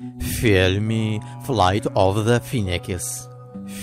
Me, Flight of the Phoenix.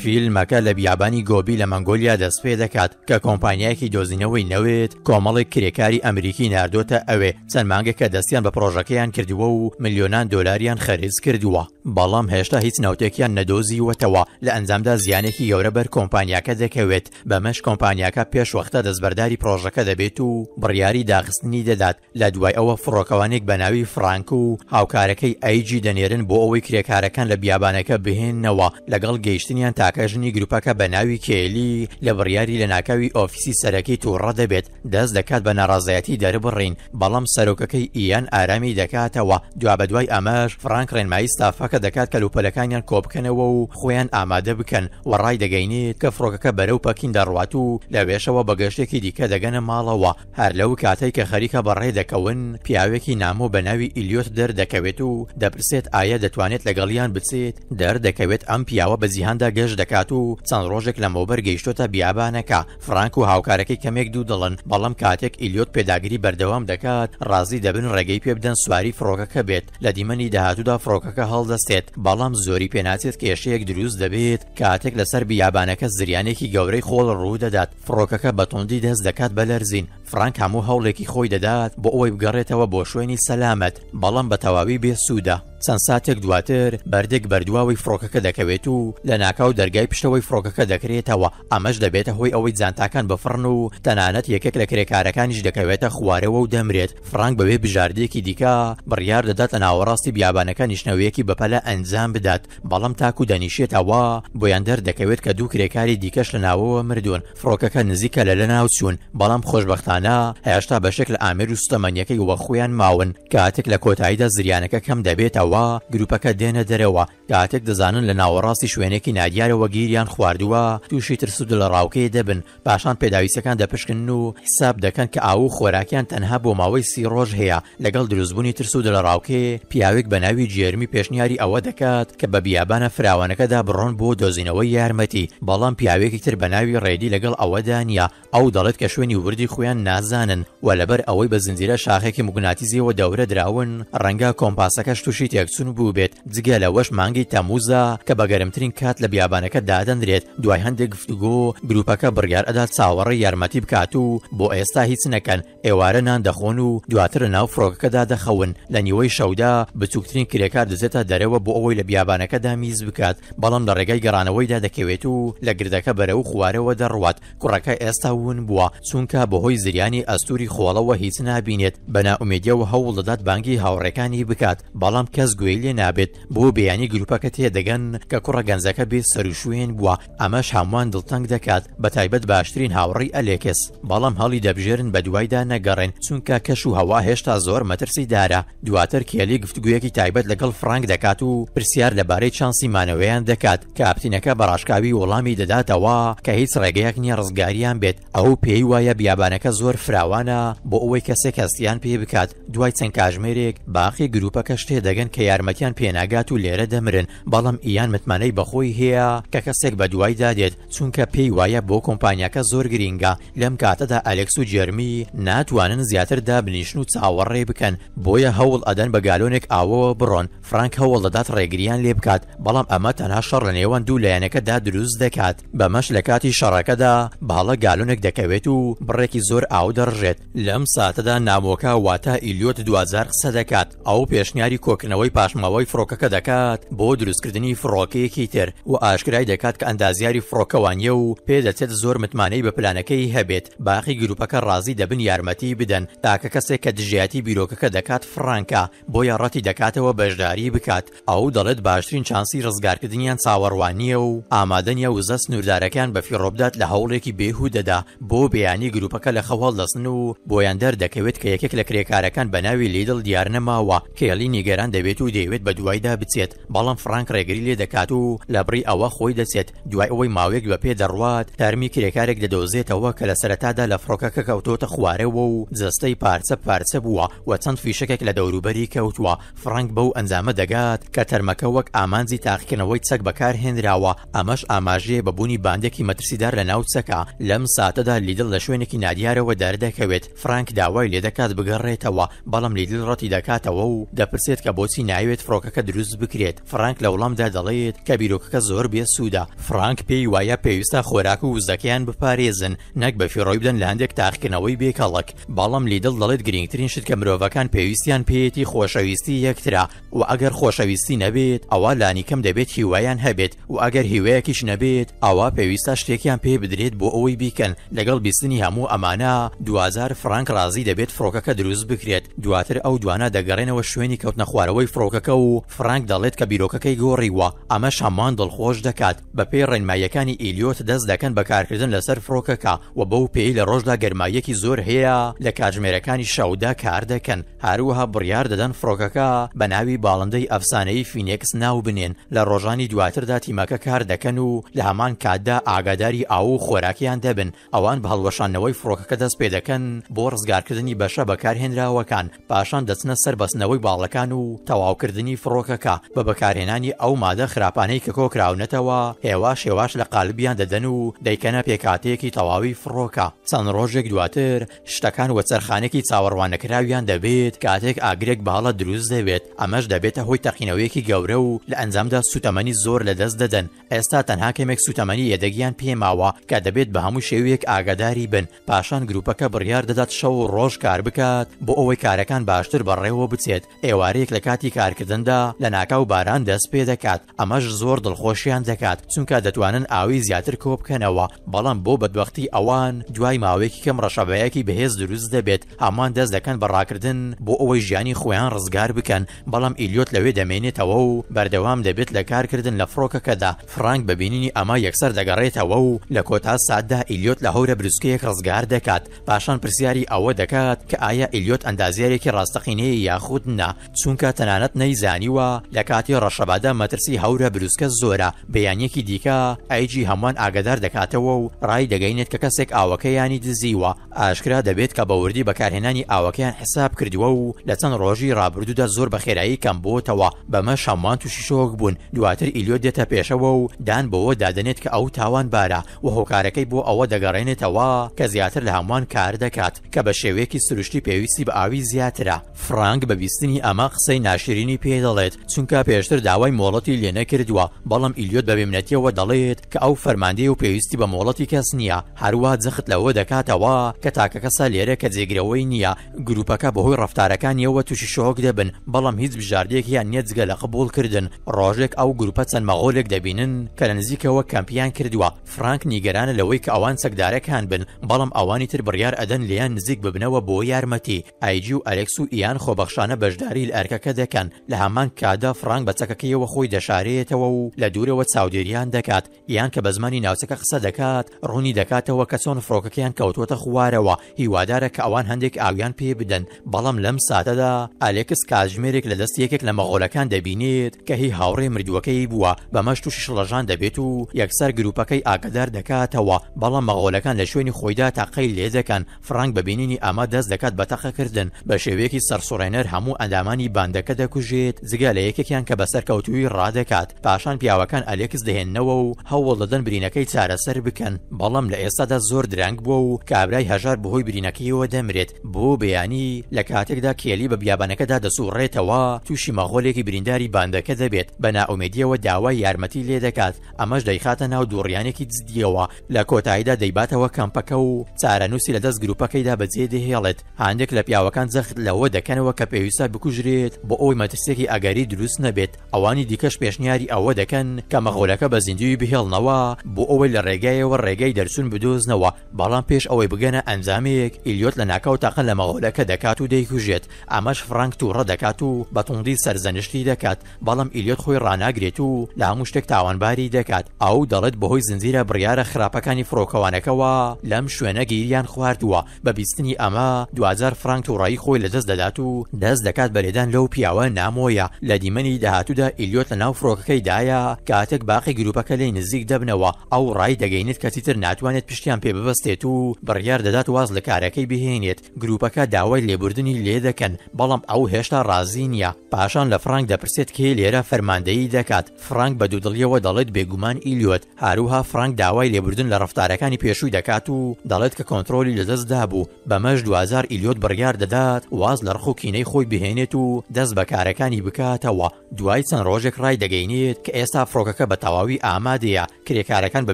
فیلمەکە لە بیابانی گۆبی لە مەنگۆلیا دەست پێ دەکات کە کۆمپانیایەکی دۆزینەوەی نەوێت کۆمەڵی کرێکاری ئەمریکی نردۆتە ئەوێ چەند مانگە کە دەستیان بە پرۆژەکەیان کردووە و میلیۆنان دۆلاریان خەریز کردووە بەڵام هێشتا هیچ ناوتێکیان نەدۆزیوەتەوە لە ئەنجامدا زیانێکی گەورە بەر کۆمپانیاکە دەکەوێت بەمەش کۆمپانیاکە پێشوەختە دەستبەرداری پرۆژەکە دەبێت و بڕیاری داخستنی دەدات لە دوای ئەوە فڕۆکەوانێک بە ناوی فرانک و هاوکارەکەی ئەیجی دەنێرن بۆ ئەوەی کرێکارەکان لە بیابانەکە بهێننەوە لەگەڵ گەیشتنیان تا تاکە ژنی گروپەکە بە ناوی کێلی لە بڕیاری لە ناکاوی ئۆفیسی سەرەکەی تووڕە دەبێت دەست دەکات بە ناڕازایەتی دەربڕین بەڵام سەرۆکەکەی ئیان ئارامی دەکاتەوە دوا بە دوای ئەمەش فرانک ڕێنمایی ستافەکە دەکات کە لوپەلەکانیان کۆبکەنەوە و خۆیان ئامادە بکەن و ڕای دەگەینێت کە فرۆکەکە بەرەو پەکین دەڕوات و لە وێشەوە بەگەشتێکی دیکە دەگەنە ماڵەوە هەر لەو کاتێک کە خەریکە بەڕێ دەکەون پیاوێکی نامۆ بە ناوی ئیلیۆت دەردەکەوێت و دەپرسێت ئایا دەتوانێت لەگەڵیان بچێت دەردەکەوێت ئەم پیاوە بە زیهاندا گەژ ئەوەش دەکات و چەند ڕۆژێک لەمەوبەر گەیشتۆتە بیابانەکە فرانک و هاوکارەکەی کەمێک دوو دڵن بەڵام کاتێک ئیلیۆت پێداگیری بەردەوام دەکات ڕازی دەبن ڕێگەی پێ بدەن سواری فرۆکەکە بێت لە دیمەنی داهاتوودا فرۆکەکە هەڵدەستێت بەڵام زۆری پێناچێت کێشەیەک دروست دەبێت کاتێک لەسەر بیابانەکە زریانێکی گەورەی خۆڵ ڕوو دەدات فرۆکەکە بەتۆندی دەست دەکات بەلەرزین فرانک هەموو هەوڵێکی خۆی دەدات بۆ ئەوەی بگەڕێتەوە بۆ شوێنی سەلامەت بەڵام بە تەواوی بێ سوودە چەند ساتێک دواتر بەردێک بەردواوی فرۆکەکە دەکەوێت و لە ناکاو لەناو دەرگای پشتەوەی فڕۆکەکە دەکرێتەوە ئەمەش دەبێتە هۆی ئەوەی زانتاکان بفڕن و تەنانەت یەکێک لە کرێکارەکانیش دەکەوێتە خوارەوە و دەمرێت فرانک بەوێ بژاردێکی دیکە بڕیار دەدات لە ناوەڕاستی بیابانەکە نیشنەوەیەکی بەپەلە ئەنجام بدات بەڵام تاکو دەنیشێتەوە بۆیان دەردەکەوێت کە دوو کرێکاری دیکەش لە ناوەوە مردوون فڕۆکەکە نزیکە لە لە ناو چوون بەڵام خۆشببختانە هێشتا بەشێک لە ئامیر و ستەمەنیەکەی وەخۆیان ماون کاتێک لە کۆتاییدا زریانەکە کەم دەبێتەوە گروپەکە دێنە دەرەوە کاتێک دەزانن لە ناوەڕاستی شوێنێکی نادیە دیارەوە گیریان خواردووە تووشی ترسود لە ڕاوکەی دەبن پاشان پێداویستەکان دەپشکن و حساب دەکەن کە ئاو خۆراکیان تەنها بۆ ماوەی سی ڕۆژ هەیە لەگەڵ دروستبوونی ترسود لە ڕاوکێ پیاوێک بە ناوی جێرمی پێشنیاری ئەوە دەکات کە بە بیابانە فراوانەکەدا بڕۆن بۆ دۆزینەوەی یارمەتی بەڵام پیاوێکی تر بە ناوی ڕێدی لەگەڵ ئەوەدانیا ئەو دەڵێت کە شوێنی وردی خۆیان نازانن و لەبەر ئەوەی بە زنجیرە شاخێکی مگوناتیزیەوە دەورە دراون ڕەنگە کۆمپاسەکەش تووشی تێکچون بوو بێت جگە لەوەش مانگی تەموزە کە بە گەرمترین کات لە بیابان بیابانەکە دادەندرێت دوای هەندێک گفتوگۆ گروپەکە بڕیار ئەدا چاوەڕی یارمەتی بکات و بۆ ئێستا هیچ نەکەن ئێوارە نان دەخۆن و دواتر ناو فڕۆکەکەدا دەخەون لە نیوەی شەودا بچووکترین کرێکار دەزێتە دەرەوە بۆ ئەوەی لە بیابانەکەدا میز بکات بەڵام لە ڕێگای گەڕانەوەیدا دەکەوێت و لە گردەکە بەرە و خوارەوە دەڕوات کوڕەکە ئێستا ون بووە چونکە بەهۆی زریانی ئەستوری خۆڵەوە هیچ نابینێت بەناومێدیەوە هەوڵ دەدات بانگی هاوڕەکانی بکات بەڵام کەس گوێ لێ نابێت بۆ بەیانی گروپەکە تێدەگەن کە کوڕە گەنجەکە بێ سەر هەروشوێن بووە ئەمەش هەمووان دڵتەنگ دەکات بە تایبەت باشترین هاوڕی ئەلێکس بەڵام هەڵی دەبژێرن بە دوایدا نەگەڕێن چونکە کەش و هەوا هێشتا زۆر مەترسی دارە دواتر کێلی گفتگویەکی تایبەت لەگەڵ فرانک دەکات و پرسیار لەبارەی چانسیمانەوەیان دەکات کاپتینەکە بەڕاشکاوی وەڵامی دەداتەوە کە هیچ ڕێگەیەک نییە ڕزگاریان بێت ئەو پێی وایە بیابانەکە زۆر فراوانە بۆ ئەوەی کەسێک هەستیان پێ بکات دوای چەند کاژمێرێک باقی گروپەکە شتێ دەگەن کە یارمەتیان پێناگات و لێرە دەمرن بەڵام ئیان متمانەی بەخۆی هەیە ئەوەیە کە کەسێک بە دوای دادێت چونکە پێی وایە بۆ کۆمپانیەکە زۆر گرینگە لەم کاتەدا ئەلێکس و جەرمی ناتوانن زیاتر دابنیشن و چاوەڕێ بکەن بۆیە هەوڵ ئەدەن بە گالۆنێک ئاوەوە بڕۆن فرانک هەوڵ دەدات ڕێگریان لێ بکات بەڵام ئەمە تەنها شەڕ لە نێوان دوو لایەنەکەدا دروست دەکات بەمەش لە کاتی شەڕەکەدا باڵە گالۆنێک دەکەوێت و بڕێکی زۆر ئاو دەڕژێت لەم ساتەدا نامۆکە واتە ئیلیۆت 2000 قسە دەکات ئەو پێشنیاری کۆکنەوەی پاشماوەی فڕۆکەکە دەکات بۆ دروستکردنی فڕۆکەیەکی تر و ئاش ئاشکرای دەکات کە ئەندازیاری فڕۆکەوانیە و پێدەچێت زۆر متمانەی بە پلانەکەی هەبێت باقی گرروپەکە ڕازی دەبن یارمەتی بدەن تاکە کەسێک کە دژیاتی بیرۆکەکە دەکات فرانکە بۆ یاڕەتی دەکاتەوە بەشداری بکات ئەو دەڵێت باشترین چانسی ڕزگارکردنیان چاوەڕوانیە و ئامادەنیە و زەست نوردارەکان بە فیڕۆبدات لە هەوڵێکی بێهودەدا بۆ بەیانی گرروپەکە لە خەواڵ دەستن و بۆیان دەردەکەوێت کە یەکێک لە کرێکارەکان بە ناوی لیدڵ دیار نەماوە کێلی نیگەران دەبێت و دەیەوێت بە دوایدا بچێت بەڵام فرانک ڕێگری لێ دەکات و لە بڕی ئەوە خۆی دەچێت دوای ئەوەی ماوەیەک بە پێ دەڕوات ئەرمی کرێکارێک دەدۆزێتەوە کە لە سەرەتادا لە فڕۆکەکە کەوتۆتە خوارەوە و جستەی پارچە پارچە بووە و چەند فیشکێک لە دەوروبەری کەوتووە فرانک بەو ئەنجامە دەگات کە تەرمەکە وەک ئامانزی تاقیکردنەوەی چەک بەکار هێنراوە ئەمەش ئاماژەیە بەبوونی باندێکی مەترسیدار لە ناو چەکە لەم ساتەدا لیدل لە شوێنێکی نادیارەوە دەردەکەوێت فرانک داوای لێ دەکات بگەڕێتەوە بەڵام لیدل ڕەتی دەکاتەوە و دەپرسێت کە بۆچی ناوێت فڕۆکەکە دروست بکرێت فرانک لە وڵامدا دەڵێت کە بیرۆکەکە زۆر بێ بێ سوودا فرانک پێی وایە پێویستە خۆراک و وزەکەیان بپارێزن نەک بە فیڕۆی بدەن لە هەندێک تاخکردنەوەی بێکەڵک باڵام لیدڵ دەڵێت گرنگترین شت کە مرۆڤەکان پێویستیان پێیەتی خۆشەویستی یەکترا و ئەگەر خۆشەویستی نەبێت ئەوە لانیکەم دەبێت هیوایان هەبێت و ئەگەر هیوەیەکیش نەبێت ئەوا پێویستە شتێکیان پێ بدرێت بۆ ئەوەی بیکەن لەگەڵ بیستنی هەموو ئەمانە دوزار فرانک رازی دەبێت فڕۆکەکە دروست بکرێت دواتر ئەو دوانە دەگەڕێنەوە شوێنی کەوتنە خوارەوەی فڕۆکەکە و فرانک دەڵێت کە بیرۆکەکەی گۆڕیوە ئەمە شەمان دڵخۆش دەکات بە پێی ڕێنمایەکانی ئیلیۆت دەست دەکەن بە کارکردن لەسەر فرۆکەکە و بەو پێی لە ڕۆژدا گەرمایەکی زۆر هەیە لە کاتژمێرەکانی شەودا کار دەکەن هەروەها بڕیار دەدەن فرۆکەکە بە ناوی باڵندەی ئەفسانەی فینێکس ناو بنێن لە ڕۆژانی دواتردا تیمەکە کار دەکەن و لە هەمان کاتدا ئاگاداری ئاو خۆراکیان دەبن ئەوان بە هەڵوەشانەوەی فرۆکەکە دەست پێ دەکەن بۆ ڕزگارکردنی بەشە بەکارهێنراوەکان پاشان دەچنە سەر بەسنەوەی باڵەکان و تەواوکردنی فرۆکەکە بە بەکارهێنانی ئەو مادە خراپانەی کە کۆکراونەتە دەکاتەوە هێوا شێواش لە قالبیان دەدەن و دەیکەنە پێکاتەیەکی تەواوی فڕۆکە چەند ڕۆژێک دواتر شتەکان وە چرخانێکی چاوەڕوانەکراویان دەبێت کاتێک ئاگرێک باڵە دروست دەبێت ئەمەش دەبێتە هۆی تەقینەوەیەکی گەورە و لە ئەنجامدا سوتەمەنی زۆر لەدەست دەدەن ئێستا تەنها کەمێک سوتەمەنی ئێدەگیان پێماوە کە دەبێت بە هەموو شێوەیەک ئاگاداری بن پاشان گروپەکە بڕیار دەدات شەو و ڕۆژ کار بکات بۆ ئەوەی کارەکان باشتر بەڕێوە بچێت ئێوارەیەک لە کاتی کارکردندا لە ناکاو باران دەست پێ دەکات ئەمەش زۆر دڵخۆشیان ئەوان دەکات چونکە دەتوانن ئاوی زیاتر کۆ بکەنەوە بەڵام بۆ بەدوەختی ئەوان دوای ماوەیەکی کەم ڕەشەبەیەکی بەهێز دروست دەبێت ئەمان دەست دەکەن بەڕاکردن بۆ ئەوەی ژیانی خۆیان ڕزگار بکەن بەڵام ئیلیۆت لەوێ دەمێنێتەوە و بەردەوام دەبێت لە کارکردن لە فڕۆکەکەدا فرانک ببینینی ئەمە یەکسەر دەگەڕێتەوە و لە کۆتا ساددا ئیلیۆت لە هەورە برسکەیەک ڕزگار دەکات پاشان پرسیاری ئەوە دەکات کە ئایا ئیلیۆت ئەندازیارێکی ڕاستەقینەیە یاخود نا چونکە تەنانەت نەیزانیوە لە کاتی ڕەشەبادا مەترسی هەورە برسکە زۆرە بەیانەکی دیکە ئایجی هەمووان ئاگدار دەکاتەوە و ڕای دەگەینێت کە کەسێک ئاوەکەیانی دزیوە ئاشکرا دەبێت کە بەوردی بەکارهێنانی ئاوەکەیان حساب کردووە و لە چەند ڕۆژی ڕابردودا زۆر بەخێرایی کەم بۆتەوە بەمە شەمان تو شیشۆک بوون دواتر ئیلیۆ دێتە پێشەوە و دان بەوە دادنێت کە ئەو تاوان بارە و هۆکارەکەی بۆ ئەوە دەگەڕێنێتەوە کە زیاتر لە هەمووان کار دەکات کە بە شێوەیەکی سروشتی پێویستی بە ئاوی زیاترە فرانک بە بیستنی ئەمە قسەی ناشرینی پێ دەڵێت چونکە پێشتر داوای مۆڵەتی لێنە کردووە بەڵام ئیلیۆ بەڕێزت بە بێمنەتیەوە دەڵێت کە ئەو فەرماندەی و پێویستی بە مۆڵەتی کەس نییە هەروە جەخت لەوە دەکاتەوە کە تاکە کەسە لێرە کە جێگرەوەی نییە گروپەکە بەهۆی ڕفتارەکانیەوە تووشی شۆک دەبن بەڵام هیچ بژاردێکیان نێتجگە لە قبولکردن ڕۆژێک ئەو گروپە چەند مەغۆلێک دەبینن کە لە نزیکەوە کەمپیان کردووە فرانک نیگەرانە لەوەی کە ئەوان سەکدارەکان بن بەڵام ئەوانی تر بڕیار ئەدەن لیان نزیک ببنەوە بۆ یارمەتی ئایجی و ئەلکس و ئیان خۆبەخشانە بەشداری ئەرکەکە دەکەن لە هەمان کادا فرانک بەچەکەکەیەوە خۆی دەشارێتەوە و لە دوورەوە چاودێریان دەکات یان کە بە زمانی ناوچەکە قسە دەکات ڕوونی دەکاتەوە کە چۆن فڕۆکەکەیان کەوتوتە خوارەوە هیوادارە کە ئەوان هەندێک ئاویان پێ بدەن بەڵام لەم ساتەدا ئالێکس کاتژمێرێک لە دەست یەکێک لە مەغۆلەکان دەبینێت کە هی هاوڕێ مردووەکەی بووە بە مەشت و شڵەژان دەبێت و یەکسەر گروپەکەی ئاگدار دەکاتەوە بەڵام مەغۆلەکان لە شوێنی خۆیدا تاقی لێ دەکەن فرانک ببینینی ئاما دەست دەکات بە تەقەکردن بە شێوەیەکی سەرسوڕێنەر هەموو ئەندامانی باندەکە دەکوژێت زگە لە یەکێکیان کە بەسەرکەوتوی ڕادەکات پاشان پیاوەکان ئەلێ لێکس دەهێننەوە و هەوڵ دەدەن برینەکەی چارەسەر بکەن بەڵام لە ئێستادا زۆر درنگ بووە و کابرای هەژار بەهۆی برینەکەیەوە دەمرێت بۆ بەیانی لە کاتێکدا کێلی بە بیابانەکەدا دەسوڕێتەوە تووشی مەغۆلێکی برینداری باندەکە دەبێت بە ناومێدیەوە داوای یارمەتی لێ دەکات ئەمەش دەیخاتە ناو دوڕیانێکی دزدیەوە لە کۆتاییدا دەیباتەوە کەمپەکە و چارەنووسی لە دەست گروپەکەیدا بەجێ دەهێڵێت هەندێک لە پیاوەکان زەخت لەوە دەکەنەوە کە پێویستە بکوژرێت بۆ ئەوی مەترسێکی ئەگەری دروست نەبێت ئەوانی دیکەش پێشنیاری ئەوە دەکەن کە مە مەغۆلەکە بە زیندوی بهێڵنەوە بۆ ئەوەی لە ڕێگایەوە ڕێگای دەرچوون بدۆزنەوە بەڵام پێش ئەوەی بگەنە ئەنجامەیەک ئیلیۆت لە ناکەوت تاقن لە مەغۆلەکە دەکات و دەیکوژێت ئەمەش فرانک تو ڕەدەکات و بە توندی سەرزەنشتی دەکات بەڵام ئیلیۆت خۆی ڕناگرێت و لە هەموو شتێک تاوانباری دەکات ئەو دەڵێت بەهۆی زنجیرە بڕیاە خراپەکانی فڕۆکەوانەکەەوە لەم شوێنە گیریان خواردووە بە بیستنی ئەمە دوزار فرانک و ڕایی خۆی لەدەست دەدات و دەست دەکات بەلێدان لەو پیاوە نامۆیە لە دیمەنی داهاتوودا ئیلیۆت لە ناو فڕۆکەکەیدایە کاتێک باقی گرروپەکە لی نزیک دەبنەوە ئەو ڕای دەگەینێت کەسی تر ناتوانێت پشتیان پێ ببەستێت و بڕیار دەدات واز لە کارەکەی بهێنێت گرروپەکە داوای لێبوردنی لێ دەکەن بەڵام ئەو هێشتا ڕازی نییە پاشان لە فرانک دەپرسێت کێ لێرە فەرماندەیی دەکات فرانک بە دوودڵیەوە دەڵێت بێگومان ئیلیۆت هاروها فرانک داوای لێبوردن لە ڕفتارەکانی پێشووی دەکات و دەڵێت کە کۆنتترۆلی لەدەستدا بوو بەمەش 2000 ئیلیۆت بڕیار دەدات واز لە ڕخوکینەی خۆی بهێنێت و دەست بە کارەکانی بکاتەوە دوای چەند ڕۆژێک ڕای دەگەینێت کە ئێستا فڕۆکەکە کۆمەڵگەکە بە تەواوی ئامادەیە کرێکارەکان بە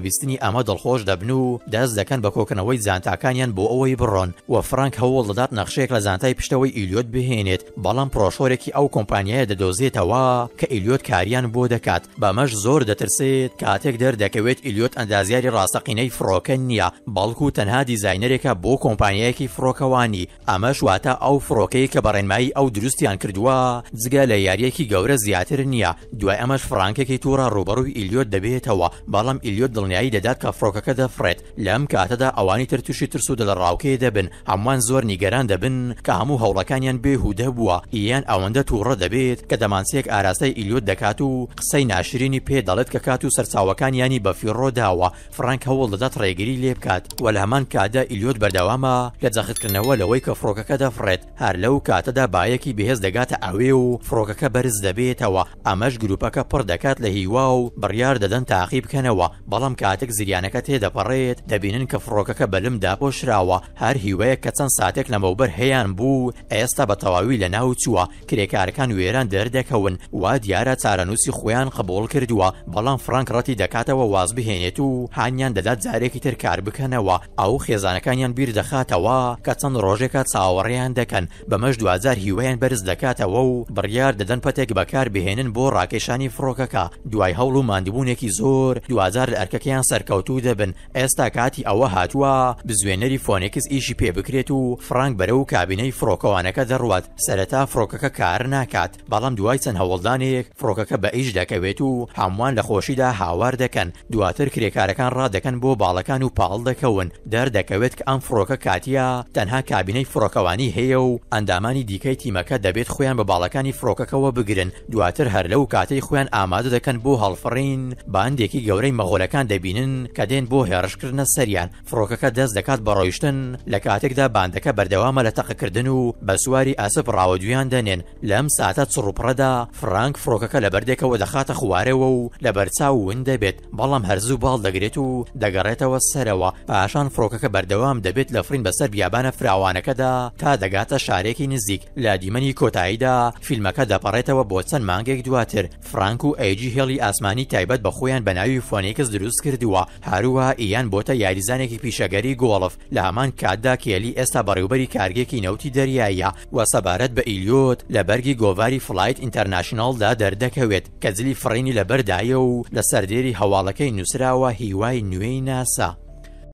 بیستنی ئەمە دڵخۆش دەبن و دەست دەکەن بە کۆکەنەوەی زانتاکانیان بۆ ئەوەی بڕۆن و فرانک هەوڵ دەدات نەخشێک لە زانتای پشتەوەی ئیلیۆت بهێنێت بەڵام پرۆشۆرێکی ئەو کۆمپانیایە دەدۆزێتەوە کە ئیلیۆت کاریان بۆ دەکات بەمەش زۆر دەترسێت کاتێک دەردەکەوێت ئیلیۆت ئەندازیاری ڕاستەقینەی فرۆکە نییە بەڵکو تەنها دیزینەرێکە بۆ کۆمپانیایەکی فرۆکەوانی ئەمەش واتە ئەو فرۆکەی کە بەڕێنمایی ئەو دروستیان کردووە جگە لە یاریەکی گەورە زیاتر نییە دوای ئەمەش فرانکێکی تورە ڕوبەر ڕووی ئیلیۆت دەبێتەوە بەڵام ئیلیۆت دڵنیایی دەدات کە فڕۆکەکە دەفرێت لەم کاتەدا ئەوانی تر تووشی ترس و دە لە ڕاوکێ دەبن ئەمان زۆر نیگەران دەبن کە هەموو هەوڵەکانیان بێهودە بووە ئیان ئەوەندە تووڕە دەبێت کە دەمانسێک ئاراستەی ئیلیۆت دەکات و قسەی ناشرینی پێ دەڵێت کە کات و سەرچاوەکان ینی بەفیڕۆ داوە فرانک هەوڵ دەدات ڕێگیری لێ بکات وە لە هەمان کادا ئیلیۆت بەردەوامە لە جەختکردنەوە لەوەی کە فڕۆکەکە دەفرێت هەر لەو کاتەدا باەکی بەهێز دەگاتە ئەوێ و فڕۆکەکە بەرز دەبێتەوە ئەمەش گروپەکە پڕ دەکات لە هیوا و و بڕیار دەدەن تاقی بکەنەوە بەڵام کاتێک زیریانەکە تێدەپەڕێت دەبینن کە فڕۆکەکە بەلم داپۆشراوە هەر هیوەیە کە چەند ساتێک لەمەوبەر هەیەیان بوو ئێستا بە تەواوی لە ناو چووە کرێکارەکان وێران دەردەکەون وا دیارە چارەنووسی خۆیان قبول کردووە بەڵام فرانک ڕەتی دەکاتەوە واز بهێنێت و هاانیان دەدات جارێکی تر کار بکەنەوە ئەو خێزانەکانیان بیر دەخاتەوە کە چەند ڕۆژێکە چاوەڕیان دەکەن بەمەش دوزار هیوەیان بەرز دەکاتەوە و بڕیار دەدەن پەتێک بەکار بهێنن بۆ ڕاکێشانی فڕۆکەکە دوای هەوڵ و مادیبوونێکی زۆر دوزار لە ئەرکەکەیان سەرکەوتو دەبن ئێستا کاتی ئەوە هاتووە بزوێنەری فۆنێکس ئیشی پێ بکرێت و فرانک بەرە و کابینەی فڕۆکەوانەکە دەڕوات سەرەتا فڕۆکەکە کار ناکات بەڵام دوای چەند هەوڵدانێک فڕۆکەکە بە ئیش دەکەوێت و هەمووان لە خۆشیدا هاوار دەکەن دواتر کرێکارەکان ڕادەکەن بۆ باڵەکان و پاڵ دەکەون دەردەکەوێت کە ئەم فڕۆکە کاتیە تەنها کابینەی فڕۆکەوانی هەیە و ئەندامانی دیکەی تیمەکە دەبێت خۆیان بە باڵەکانی فڕۆکەکەەوە بگرن دواتر هەر لەو کاتەی خۆیان ئامادە دەکەن بۆ هەڵفر ئەپڕین باندێکی گەورەی مەغۆلەکان دەبینن کە دێن بۆ هێرشکردنە سەریان فڕۆکەکە دەست دەکات بەڕۆیشتن لە کاتێکدا باندەکە بەردەوامە لە تەقەکردن و بە سواری ئاسب ڕاوەدویان دەنێن لەم ساتە چڕوپڕەدا فرانک فڕۆکەکە لە بەردێکەوە دەخاتە خوارەوە و لە بەرچاو ون دەبێت بەڵام هەرزوو باڵ دەگرێت و دەگەڕێتەوە سەرەوە پاشان فڕۆکەکە بەردەوام دەبێت لە فرین بەسەر بیابانە فراوانەکەدا تا دەگاتە شارێکی نزیک لە دیمەنی کۆتاییدا فیلمەکە دەپەڕێتەوە بۆ چەند مانگێک دواتر فرانک و ئەیجی هێڵی ئاسمانی یاریزانی تایبەت بە خۆیان بە ناوی فۆنێکس دروست کردووە هاروە ئیان بۆتە یاریزانێکی پیشەگەری گۆڵف لە هەمان کاتدا کێلی ئێستا بەڕێوبەری کارگێکی نەوتی دەریایە و سەبارەت بە ئیلیۆت لە بەرگی گۆڤاری فلایت ئینتەرناشنالدا دەردەکەوێت کە زلی فڕینی لە بەردایە و لە سەردێری هەواڵەکەی نووسراوە هیوای نوێی ناسا.